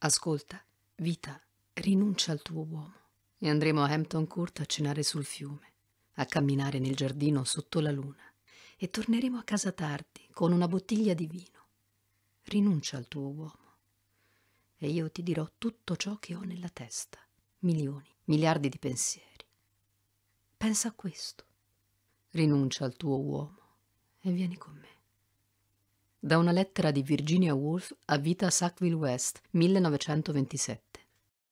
Ascolta, vita, rinuncia al tuo uomo e andremo a Hampton Court a cenare sul fiume, a camminare nel giardino sotto la luna e torneremo a casa tardi con una bottiglia di vino. Rinuncia al tuo uomo e io ti dirò tutto ciò che ho nella testa, milioni, miliardi di pensieri. Pensa a questo. Rinuncia al tuo uomo e vieni con me da una lettera di Virginia Woolf a Vita Sackville West, 1927.